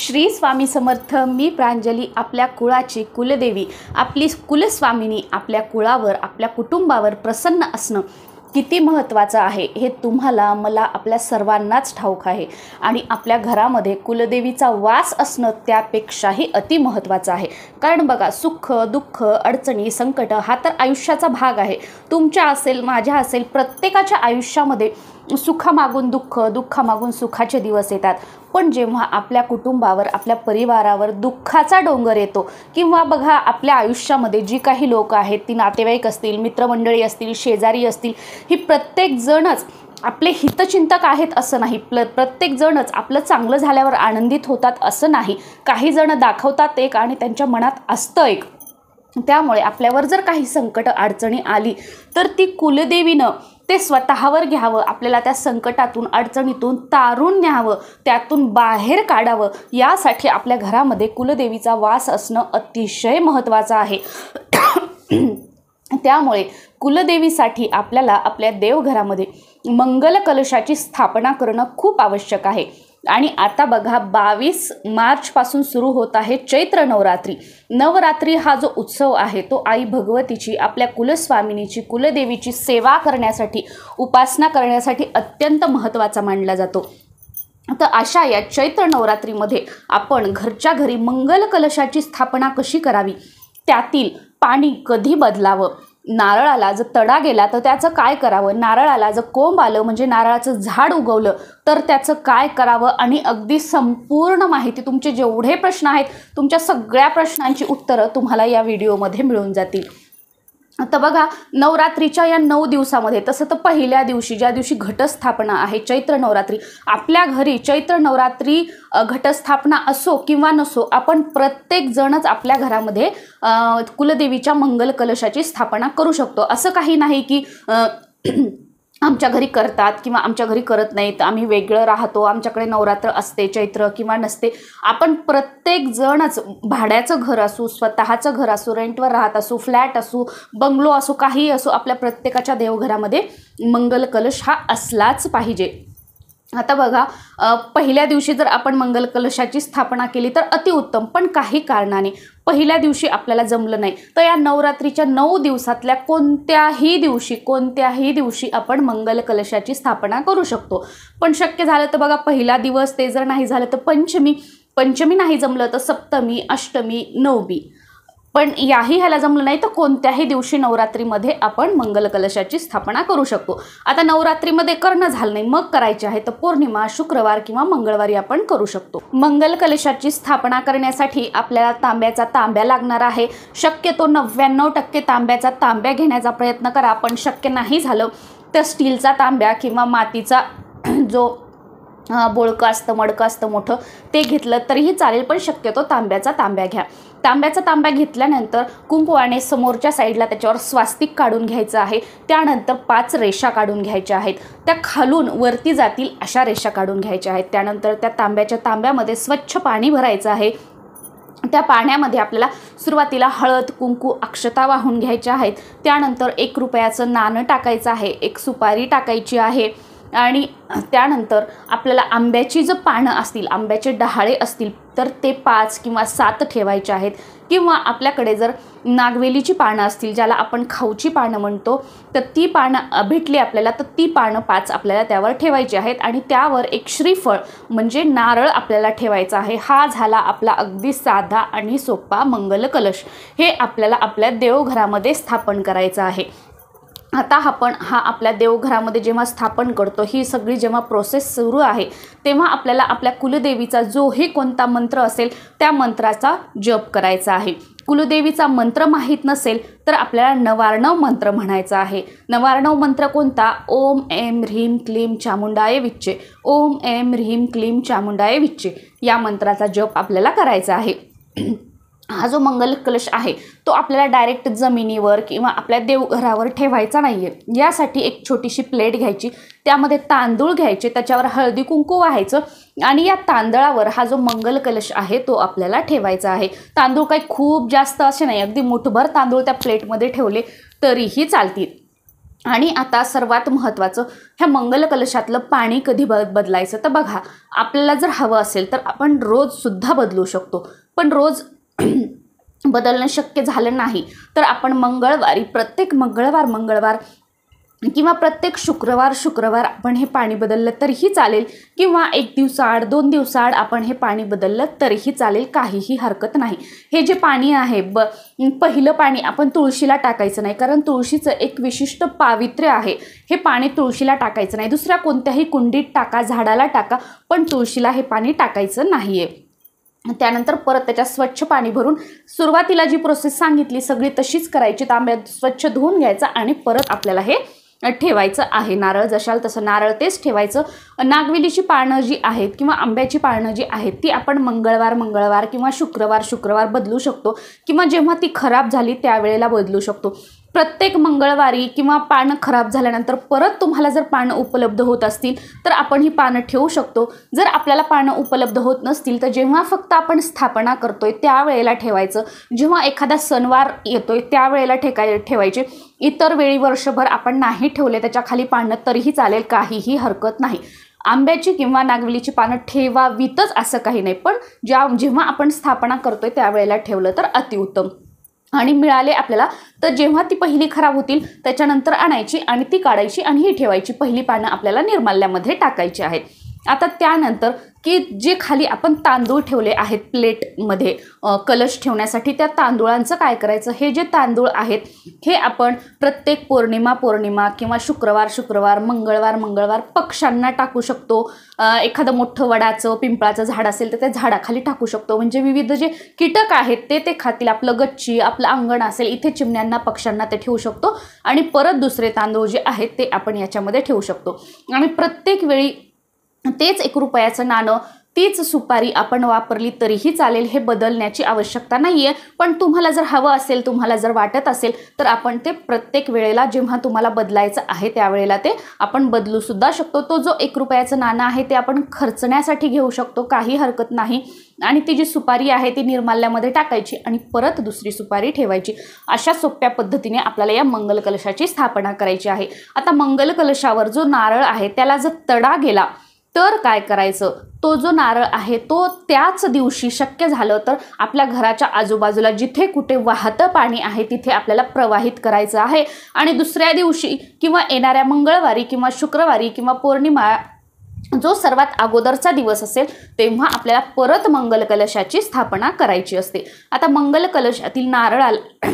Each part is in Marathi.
श्री स्वामी समर्थ मी प्रांजली आपल्या कुळाची कुलदेवी आपली कुलस्वामिनी आपल्या कुळावर आपल्या कुटुंबावर प्रसन्न असणं किती महत्त्वाचं आहे हे तुम्हाला मला आपल्या सर्वांनाच ठाऊक आहे आणि आपल्या घरामध्ये कुलदेवीचा वास असणं त्यापेक्षाही अतिमहत्त्वाचं आहे कारण बघा सुख दुःख अडचणी संकट हा तर आयुष्याचा भाग आहे तुमच्या असेल माझ्या असेल प्रत्येकाच्या आयुष्यामध्ये सुखामागून मागून दुःख दुःख मागून सुखाचे दिवस येतात पण जेव्हा आपल्या कुटुंबावर आपल्या परिवारावर दुःखाचा डोंगर येतो किंवा बघा आपल्या आयुष्यामध्ये जी काही लोक आहेत ती नातेवाईक असतील मित्रमंडळी असतील शेजारी असतील ही प्रत्येकजणच आपले हितचिंतक आहेत असं नाही प्ल प्रत्येकजणच आपलं चांगलं झाल्यावर आनंदित होतात असं नाही काही दाखवतात एक आणि त्यांच्या मनात असतं एक त्यामुळे आपल्यावर जर काही संकट अडचणी आली तर ती कुलदेवीनं ते स्वतःवर घ्यावं आपल्याला त्या संकटातून अडचणीतून तारून न्यावं त्यातून बाहेर काढावं यासाठी आपल्या घरामध्ये कुलदेवीचा वास असणं अतिशय महत्त्वाचं आहे त्यामुळे कुलदेवीसाठी आपल्याला आपल्या देवघरामध्ये मंगल कलशाची स्थापना करणं खूप आवश्यक आहे आणि आता बघा बावीस मार्चपासून सुरू होत आहे चैत्र नवरात्री नवरात्री हा जो उत्सव आहे तो आई भगवतीची आपल्या कुलस्वामिनीची कुलदेवीची सेवा करण्यासाठी उपासना करण्यासाठी अत्यंत महत्त्वाचा मानला जातो तर अशा या चैत्र नवरात्रीमध्ये आपण घरच्या घरी मंगल कलशाची स्थापना कशी करावी त्यातील पाणी कधी बदलावं नारळाला जर तडा गेला तर त्याचं काय करावं नारळाला जर कोंब आलं म्हणजे नारळाचं झाड उगवलं तर त्याचं काय करावं आणि अगदी संपूर्ण माहिती तुमचे जेवढे प्रश्न आहेत तुमच्या सगळ्या प्रश्नांची उत्तरं तुम्हाला या व्हिडिओमध्ये मिळून जातील तर बघा नवरात्रीच्या या नऊ दिवसामध्ये तसं तर पहिल्या दिवशी ज्या दिवशी घटस्थापना आहे चैत्र नवरात्री आपल्या घरी चैत्र नवरात्री घटस्थापना असो किंवा नसो आपण प्रत्येकजणच आपल्या घरामध्ये कुलदेवीच्या मंगल कलशाची स्थापना करू शकतो असं काही नाही की आमच्या घरी करतात किंवा आमच्या घरी करत नाहीत आम्ही वेगळं राहतो आमच्याकडे नवरात्र असते चैत्र किंवा नसते आपण प्रत्येक जणच भाड्याचं घर असू स्वतःचं घर असू रेंटवर राहत असू फ्लॅट असू बंगलो असू काही असो आपल्या प्रत्येकाच्या देवघरामध्ये मंगल कलश हा असलाच पाहिजे आता बघा पहिल्या दिवशी जर आपण मंगल कलशाची स्थापना केली तर अतिउत्तम पण काही कारणाने पहिल्या दिवशी आपल्याला जमलं नाही तर या नवरात्रीच्या नऊ दिवसातल्या कोणत्याही दिवशी कोणत्याही दिवशी आपण मंगल कलशाची स्थापना करू शकतो पण शक्य झालं तर बघा पहिला दिवस ते जर नाही झालं तर पंचमी पंचमी नाही जमलं तर सप्तमी अष्टमी नवमी पण याही ह्याला जमलं नाही तर कोणत्याही दिवशी नवरात्रीमध्ये आपण मंगल कलशाची स्थापना करू शकतो आता नवरात्रीमध्ये करणं झालं नाही मग करायची आहे तर पौर्णिमा शुक्रवार किंवा मंगळवारी आपण करू शकतो मंगल कलशाची स्थापना करण्यासाठी आपल्याला तांब्याचा तांब्या लागणार आहे शक्यतो नव्याण्णव टक्के तांब्याचा तांब्या घेण्याचा प्रयत्न करा पण शक्य नाही झालं तर स्टीलचा तांब्या किंवा मातीचा जो बोळकं असतं मडकं असतं मोठं ते घेतलं तरीही चालेल पण शक्यतो तांब्याचा तांब्या घ्या तांब्याचा तांब्या घेतल्यानंतर कुंकवाने समोरच्या साईडला त्याच्यावर स्वास्तिक काढून घ्यायचं आहे त्यानंतर पाच रेषा काढून घ्यायच्या आहेत त्या खालून वरती जातील अशा रेषा काढून घ्यायच्या आहेत त्यानंतर त्या तांब्याच्या तांब्यामध्ये स्वच्छ पाणी भरायचं आहे त्या पाण्यामध्ये आपल्याला सुरुवातीला हळद कुंकू अक्षता वाहून घ्यायच्या आहेत त्यानंतर एक रुपयाचं नाणं टाकायचं आहे एक सुपारी टाकायची आहे आणि त्यानंतर आपल्याला आंब्याची जर पानं असतील आंब्याचे डहाळे असतील तर ते पाच किंवा सात ठेवायचे आहेत किंवा आपल्याकडे जर नागवेलीची पानं असतील ज्याला आपण खाऊची पानं म्हणतो तर ती पानं भेटली आपल्याला तर ती पानं पाच आपल्याला त्यावर ठेवायची आहेत आणि त्यावर एक श्रीफळ म्हणजे नारळ आपल्याला ठेवायचा आहे हा झाला आपला अगदी साधा आणि सोपा मंगल कलश हे आपल्याला आपल्या देवघरामध्ये स्थापन करायचं आहे आता आपण हा आपल्या देवघरामध्ये जेव्हा स्थापन करतो ही सगळी जेव्हा प्रोसेस सुरू आहे तेव्हा आपल्याला आपल्या कुलदेवीचा जोही कोणता मंत्र असेल त्या मंत्राचा जप करायचा आहे कुलदेवीचा मंत्र माहीत नसेल तर आपल्याला नवार्णव मंत्र म्हणायचा आहे नवार्णव मंत्र कोणता ओम एम ह्रीम क्लीम चामुंडाय विच्चे ओम एम ह्रीम क्लीम चामुंडाय विच्चे या मंत्राचा जप आपल्याला करायचा आहे हा जो मंगल कलश आहे तो आपल्याला डायरेक्ट जमिनीवर किंवा आपल्या देवघरावर ठेवायचा नाही आहे यासाठी एक छोटीशी प्लेट घ्यायची त्यामध्ये तांदूळ घ्यायचे त्याच्यावर हळदी कुंकू व्हायचं आणि या तांदळावर हा जो मंगल कलश आहे तो आपल्याला ठेवायचा आहे तांदूळ काही खूप जास्त असे नाही अगदी मुठभर तांदूळ त्या प्लेटमध्ये ठेवले तरीही चालतील आणि आता सर्वात महत्त्वाचं ह्या मंगल कलशातलं पाणी कधी ब बदलायचं तर बघा आपल्याला जर हवं असेल तर आपण रोजसुद्धा बदलू शकतो पण रोज बदलणं शक्य झालं नाही तर आपण मंगळवारी प्रत्येक मंगळवार मंगळवार किंवा प्रत्येक शुक्रवार शुक्रवार आपण हे पाणी बदललं तरीही चालेल किंवा एक दिवसाआड दोन दिवसाआड आपण हे पाणी बदललं तरीही चालेल काहीही हरकत नाही हे जे पाणी आहे ब पहिलं पाणी आपण तुळशीला टाकायचं नाही कारण तुळशीचं एक विशिष्ट पावित्र्य आहे हे पाणी तुळशीला टाकायचं नाही दुसऱ्या कोणत्याही कुंडीत टाका झाडाला टाका पण तुळशीला हे पाणी टाकायचं नाही आहे त्यानंतर परत त्याच्यात स्वच्छ पाणी भरून सुरुवातीला जी प्रोसेस सांगितली सगळी तशीच करायची तांब्या स्वच्छ धुवून घ्यायचा आणि परत आपल्याला हे ठेवायचं आहे नारळ जशाल तसं नारळ तेच ठेवायचं नागवेलीची पाळणं जी आहेत किंवा आंब्याची पाळणं जी आहेत ती आपण मंगळवार मंगळवार किंवा शुक्रवार शुक्रवार बदलू शकतो किंवा जेव्हा ती खराब झाली त्यावेळेला बदलू शकतो प्रत्येक मंगळवारी किंवा पानं खराब झाल्यानंतर परत तुम्हाला जर पानं उपलब्ध होत असतील तर आपण ही पानं ठेवू शकतो जर आपल्याला पानं उपलब्ध होत नसतील तर जेव्हा फक्त आपण स्थापना करतोय त्यावेळेला ठेवायचं जेव्हा एखादा सणवार येतोय त्यावेळेला ठेकाय ठेवायचे इतर वेळी वर्षभर आपण नाही ठेवले त्याच्या खाली पानं तरीही चालेल काहीही हरकत नाही आंब्याची किंवा नागवलीची पानं ठेवावीतच असं काही नाही पण ज्या जेव्हा आपण स्थापना करतोय त्यावेळेला ठेवलं तर अतिउत्तम आणि मिळाले आपल्याला तर जेव्हा ती पहिली खराब होतील त्याच्यानंतर आणायची आणि ती काढायची आणि ही ठेवायची पहिली पानं आपल्याला निर्माल्यामध्ये टाकायची आहेत आता त्यानंतर की जे खाली आपण तांदूळ ठेवले आहेत प्लेटमध्ये कलश ठेवण्यासाठी त्या तांदूळांचं काय करायचं हे जे तांदूळ आहेत हे आपण प्रत्येक पौर्णिमा पौर्णिमा किंवा शुक्रवार शुक्रवार मंगळवार मंगळवार पक्ष्यांना टाकू शकतो एखादं मोठं वडाचं पिंपळाचं झाड असेल तर त्या झाडाखाली टाकू शकतो म्हणजे विविध जे कीटक आहेत ते ते खातील आपलं गच्ची आपलं अंगण असेल इथे चिमण्यांना पक्ष्यांना ते ठेवू शकतो आणि परत दुसरे तांदूळ जे आहेत ते आपण याच्यामध्ये ठेवू शकतो आणि प्रत्येक वेळी तेच एक रुपयाचं नाणं तीच सुपारी आपण वापरली तरीही चालेल हे बदलण्याची आवश्यकता नाही आहे पण तुम्हाला जर हवं असेल तुम्हाला जर वाटत असेल तर आपण ते प्रत्येक वेळेला जेव्हा तुम्हाला बदलायचं आहे त्यावेळेला ते आपण बदलूसुद्धा शकतो तो जो एक रुपयाचं नाणं आहे ते आपण खर्चण्यासाठी घेऊ शकतो काही हरकत नाही आणि ती जी सुपारी आहे ती निर्माल्यामध्ये टाकायची आणि परत दुसरी सुपारी ठेवायची अशा सोप्या पद्धतीने आपल्याला या मंगल कलशाची स्थापना करायची आहे आता मंगल कलशावर जो नारळ आहे त्याला जर तडा गेला तर काय करायचं तो जो नारळ आहे तो त्याच दिवशी शक्य झालं तर आपल्या घराच्या आजूबाजूला जिथे कुठे वाहतं पाणी आहे तिथे आपल्याला प्रवाहित करायचं आहे आणि दुसऱ्या दिवशी किंवा येणाऱ्या मंगळवारी किंवा शुक्रवारी किंवा पौर्णिमा जो सर्वात अगोदरचा दिवस असेल तेव्हा आपल्याला परत मंगल कलशाची स्थापना करायची असते आता मंगल कलशातील नारळाला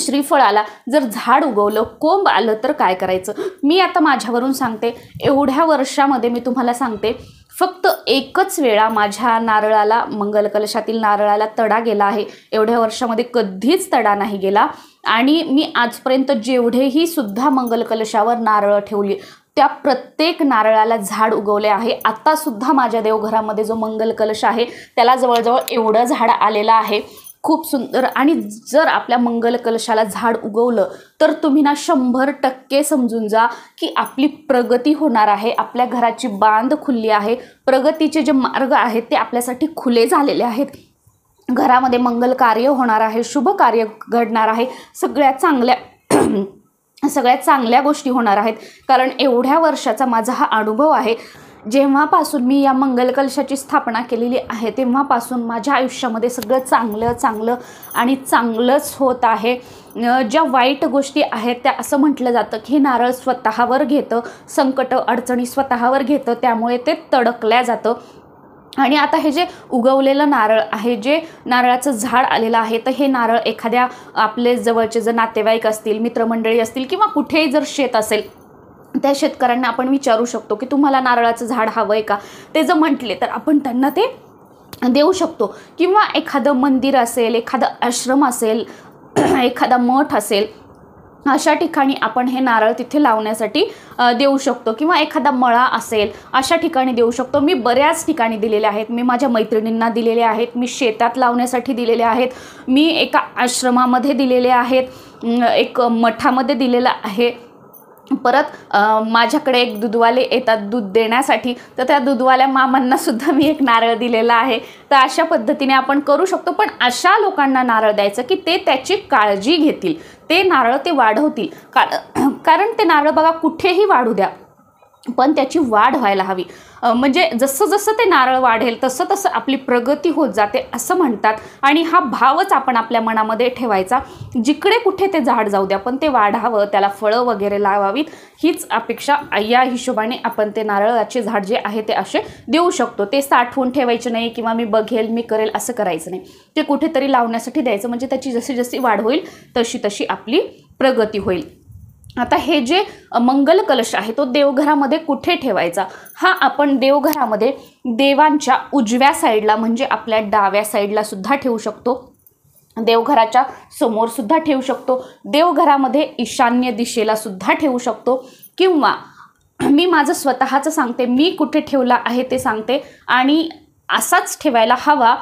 श्रीफळाला जर झाड उगवलं कोंब आलं तर काय करायचं मी आता माझ्यावरून सांगते एवढ्या वर्षामध्ये मी तुम्हाला सांगते फक्त एकच वेळा माझ्या नारळाला मंगलकलशातील नारळाला तडा गेला आहे एवढ्या वर्षामध्ये कधीच तडा नाही गेला आणि मी आजपर्यंत जेवढेही सुद्धा मंगलकलशावर नारळं ठेवली त्या प्रत्येक नारळाला झाड उगवले आहे आत्तासुद्धा माझ्या देवघरामध्ये जो मंगल कलश आहे त्याला जवळजवळ एवढं झाड आलेलं आहे खूप सुंदर आणि जर आपल्या मंगल कलशाला झाड उगवलं तर तुम्ही ना शंभर टक्के समजून जा की आपली प्रगती होणार आहे आपल्या घराची बांध खुलली आहे प्रगतीचे जे मार्ग आहेत ते आपल्यासाठी खुले झालेले आहेत घरामध्ये मंगल कार्य होणार आहे शुभ कार्य घडणार आहे सगळ्यात चांगल्या सगळ्यात चांगल्या गोष्टी होणार आहेत कारण एवढ्या वर्षाचा माझा हा अनुभव आहे जेव्हापासून मी या मंगलकलशाची स्थापना केलेली आहे तेव्हापासून माझ्या आयुष्यामध्ये सगळं चांगलं चांगलं आणि चांगलंच होत आहे ज्या वाईट गोष्टी आहेत त्या असं म्हटलं जातं की नारळ स्वतःवर घेतं संकट अडचणी स्वतःवर घेतं त्यामुळे ते तडकल्या जातं आणि आता हे जे उगवलेलं नारळ आहे जे नारळाचं झाड आलेलं आहे तर हे नारळ एखाद्या आपले जवळचे जर नातेवाईक असतील मित्रमंडळी असतील किंवा कुठेही जर शेत असेल त्या शेतकऱ्यांना आपण विचारू शकतो की तुम्हाला नारळाचं झाड हवं आहे का ते जर म्हटले तर आपण त्यांना ते देऊ शकतो किंवा एखादं मंदिर असेल एखादं आश्रम असेल एखादा मठ असेल अशा ठिकाणी आपण हे नारळ तिथे लावण्यासाठी देऊ शकतो किंवा एखादा मळा असेल अशा ठिकाणी देऊ शकतो मी बऱ्याच ठिकाणी दिलेले आहेत मी माझ्या मैत्रिणींना दिलेले आहेत मी शेतात लावण्यासाठी दिलेले आहेत मी एका आश्रमामध्ये दिलेले आहेत एक मठामध्ये दिलेलं आहे परत माझ्याकडे एक दूधवाले येतात दूध देण्यासाठी तर त्या दूधवाल्या सुद्धा मी एक नारळ दिलेला आहे तर अशा पद्धतीने आपण करू शकतो पण अशा लोकांना नारळ द्यायचं की ते त्याची काळजी घेतील ते नारळ ते वाढवतील का कारण ते नारळ बघा कुठेही वाढू द्या पण त्याची वाढ व्हायला हवी म्हणजे जसं जसं ते नारळ वाढेल तसं तसं आपली प्रगती होत जाते असं म्हणतात आणि हा भावच आपण आपल्या मनामध्ये ठेवायचा जिकडे कुठे ते झाड जाऊ द्या पण ते वाढावं त्याला फळं वगैरे लावावीत हीच अपेक्षा या हिशोबाने आपण ते नारळाचे झाड जे आहे ते असे देऊ शकतो ते साठवून ठेवायचे नाही किंवा मी बघेल मी करेल असं करायचं नाही ते कुठेतरी लावण्यासाठी द्यायचं म्हणजे त्याची जशी जशी वाढ होईल तशी तशी आपली प्रगती होईल आता हे जे मंगल कलश आहे तो देवघरामध्ये कुठे ठेवायचा हा आपण देवघरामध्ये देवांच्या उजव्या साईडला म्हणजे आपल्या डाव्या साईडला सुद्धा ठेवू शकतो देवघराच्या समोर सुद्धा ठेवू शकतो देवघरामध्ये ईशान्य दिशेला सुद्धा ठेवू शकतो किंवा मी माझं स्वतःचं सांगते मी कुठे ठेवला आहे ते सांगते आणि असाच ठेवायला हवा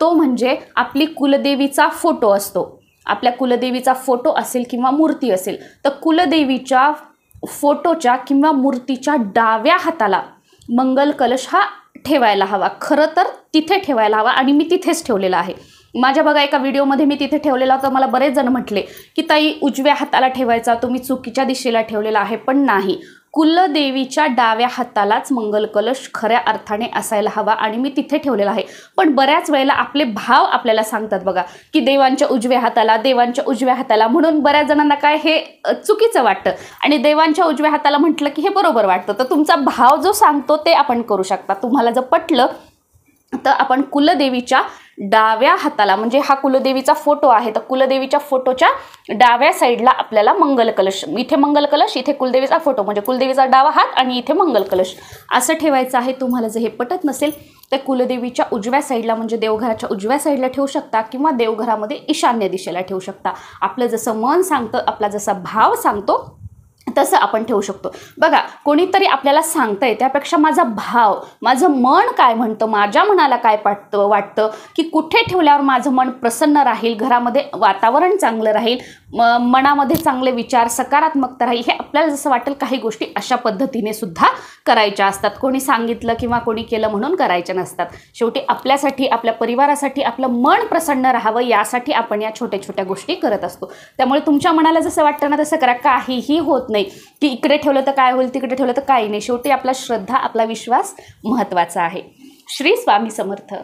तो म्हणजे आपली कुलदेवीचा फोटो असतो आपल्या कुलदेवीचा फोटो असेल किंवा मूर्ती असेल तर कुलदेवीच्या फोटोच्या किंवा मूर्तीच्या डाव्या हाताला मंगल कलश हा ठेवायला हवा खरं तर तिथे ठेवायला हवा आणि मी तिथेच ठेवलेला आहे माझ्या बघा एका व्हिडिओमध्ये मी तिथे ठेवलेला होता मला बरेच जण म्हटले की ताई उजव्या हाताला ठेवायचा तुम्ही चुकीच्या दिशेला ठेवलेला आहे पण नाही कुलदेवीच्या डाव्या हातालाच मंगल कलश खऱ्या अर्थाने असायला हवा आणि मी तिथे ठेवलेला आहे पण बऱ्याच वेळेला आपले भाव आपल्याला सांगतात बघा की देवांच्या उजव्या हाताला देवांच्या उजव्या हाताला म्हणून बऱ्याच जणांना काय हे चुकीचं वाटतं आणि देवांच्या उजव्या हाताला म्हटलं की हे बरोबर वाटतं तर तुमचा भाव जो सांगतो ते आपण करू शकता तुम्हाला जर पटलं तर आपण कुलदेवीच्या डाव्या हाताला म्हणजे हा कुलदेवीचा फोटो आहे तर कुलदेवीच्या फोटोच्या डाव्या साईडला आपल्याला मंगल कलश इथे मंगल कलश इथे कुलदेवीचा फोटो म्हणजे कुलदेवीचा डावा हात आणि इथे मंगल कलश असं ठेवायचं आहे तुम्हाला जर हे पटत नसेल तर कुलदेवीच्या उजव्या साईडला म्हणजे देवघराच्या उजव्या साईडला ठेवू शकता किंवा देवघरामध्ये ईशान्य दिशेला ठेवू शकता आपलं जसं मन सांगतं आपला जसा भाव सांगतो तसं आपण ठेवू शकतो बघा कोणीतरी आपल्याला सांगतंय त्यापेक्षा माझा भाव माझं मन काय म्हणतं माझ्या मनाला काय पाठतं वाटतं की कुठे ठेवल्यावर माझं मन प्रसन्न राहील घरामध्ये वातावरण चांगलं राहील म मनामध्ये चांगले विचार सकारात्मकता राहील हे आपल्याला जसं वाटेल काही गोष्टी अशा पद्धतीने सुद्धा करायच्या असतात कोणी सांगितलं किंवा कोणी केलं म्हणून करायच्या नसतात शेवटी आपल्यासाठी आपल्या परिवारासाठी आपलं मन प्रसन्न राहावं यासाठी आपण या छोट्या छोट्या गोष्टी करत असतो त्यामुळे तुमच्या मनाला जसं वाटतं ना तसं करा काहीही होत नाही की इकडे ठेवलं तर काय होईल तिकडे ठेवलं तर काही नाही शेवटी आपला श्रद्धा आपला विश्वास महत्त्वाचा आहे श्री स्वामी समर्थ